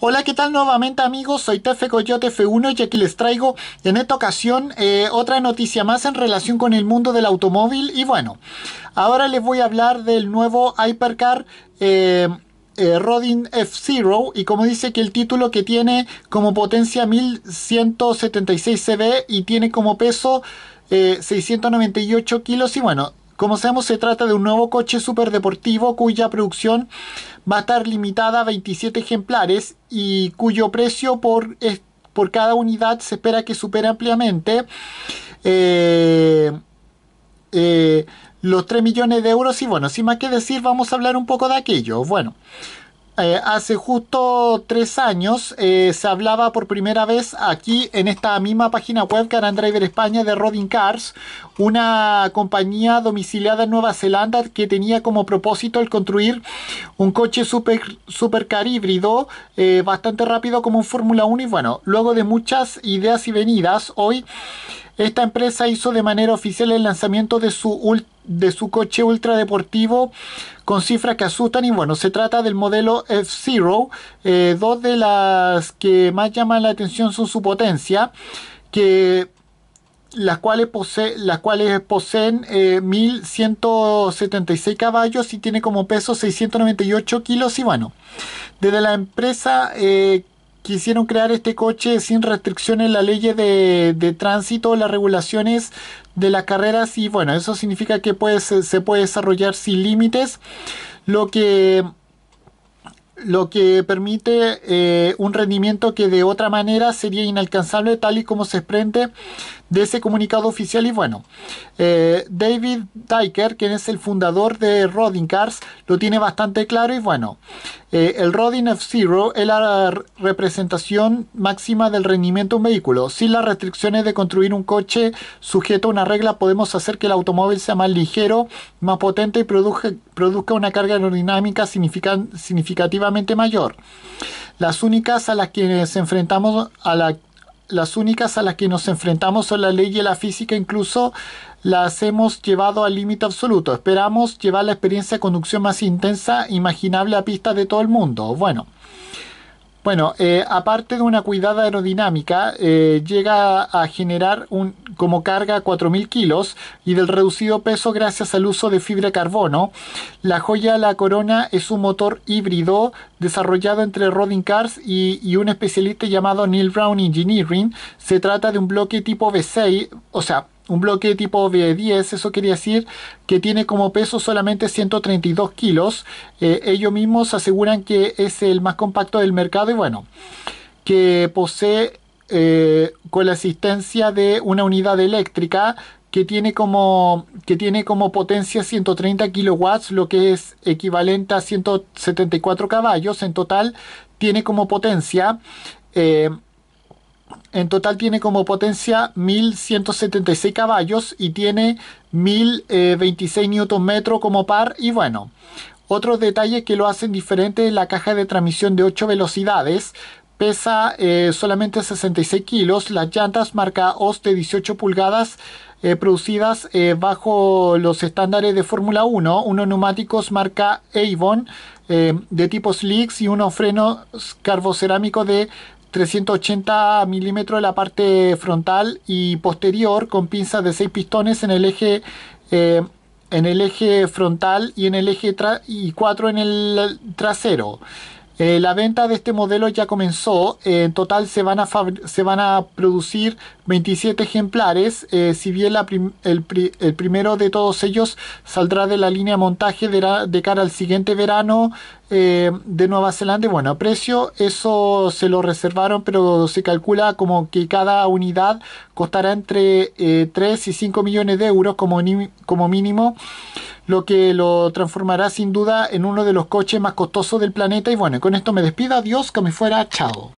Hola, ¿qué tal nuevamente amigos? Soy Tefe Coyote F1 y aquí les traigo en esta ocasión eh, otra noticia más en relación con el mundo del automóvil. Y bueno, ahora les voy a hablar del nuevo Hypercar. Eh, eh, Rodin F0 y como dice que el título que tiene como potencia 1176 cb y tiene como peso 698 kilos y bueno como sabemos, se trata de un nuevo coche superdeportivo cuya producción va a estar limitada a 27 ejemplares y cuyo precio por, por cada unidad se espera que supere ampliamente eh, eh, los 3 millones de euros. Y bueno, sin más que decir, vamos a hablar un poco de aquello. Bueno, eh, hace justo tres años eh, se hablaba por primera vez aquí en esta misma página web and Driver España de Rodin Cars, una compañía domiciliada en Nueva Zelanda que tenía como propósito el construir un coche super, supercar híbrido eh, bastante rápido como un Fórmula 1 y bueno, luego de muchas ideas y venidas hoy... Esta empresa hizo de manera oficial el lanzamiento de su, de su coche ultradeportivo con cifras que asustan y bueno, se trata del modelo F-Zero. Eh, dos de las que más llaman la atención son su potencia, que las cuales, posee, las cuales poseen 1.176 eh, caballos y tiene como peso 698 kilos y bueno, desde la empresa eh, quisieron crear este coche sin restricciones en la ley de, tránsito, las regulaciones de las carreras y bueno, eso significa que se puede desarrollar sin límites, lo que lo que permite eh, un rendimiento que de otra manera sería inalcanzable tal y como se desprende de ese comunicado oficial y bueno eh, David Diker quien es el fundador de Rodin Cars lo tiene bastante claro y bueno eh, el Rodin F-Zero es la representación máxima del rendimiento de un vehículo sin las restricciones de construir un coche sujeto a una regla podemos hacer que el automóvil sea más ligero más potente y produzca, produzca una carga aerodinámica significativa mayor. Las únicas a las que nos enfrentamos a las únicas a las que nos enfrentamos son la ley y la física, incluso las hemos llevado al límite absoluto. Esperamos llevar la experiencia de conducción más intensa e imaginable a pistas de todo el mundo. Bueno, bueno, eh, aparte de una cuidada aerodinámica, eh, llega a generar un, como carga 4.000 kilos y del reducido peso gracias al uso de fibra carbono. La joya La Corona es un motor híbrido desarrollado entre Rodin Cars y, y un especialista llamado Neil Brown Engineering. Se trata de un bloque tipo V6, o sea, un bloque tipo b 10 eso quería decir que tiene como peso solamente 132 kilos. Eh, ellos mismos aseguran que es el más compacto del mercado y bueno, que posee eh, con la asistencia de una unidad eléctrica que tiene como, que tiene como potencia 130 kilowatts, lo que es equivalente a 174 caballos en total, tiene como potencia. Eh, en total tiene como potencia 1176 caballos y tiene 1026 eh, Nm como par y bueno. Otros detalle que lo hacen diferente es la caja de transmisión de 8 velocidades, pesa eh, solamente 66 kilos. Las llantas marca OS de 18 pulgadas eh, producidas bajo los estándares de Fórmula 1. Unos neumáticos marca Avon de tipo Slicks y unos frenos carbocerámicos de 380 milímetros en la parte frontal y posterior con pinzas de 6 pistones en el eje eh, en el eje frontal y en el eje y 4 en el trasero eh, la venta de este modelo ya comenzó. en total se van a, producir 27 ejemplares. Eh, si bien el, primero de todos ellos saldrá de la línea montaje de, cara al siguiente verano eh, de Nueva Zelanda. Bueno, a precio eso se lo reservaron, pero se calcula como que cada unidad costará entre 3 y 5 millones de euros como, como mínimo lo que lo transformará sin duda en uno de los coches más costosos del planeta. Y bueno, con esto me despido, adiós, que me fuera, chao.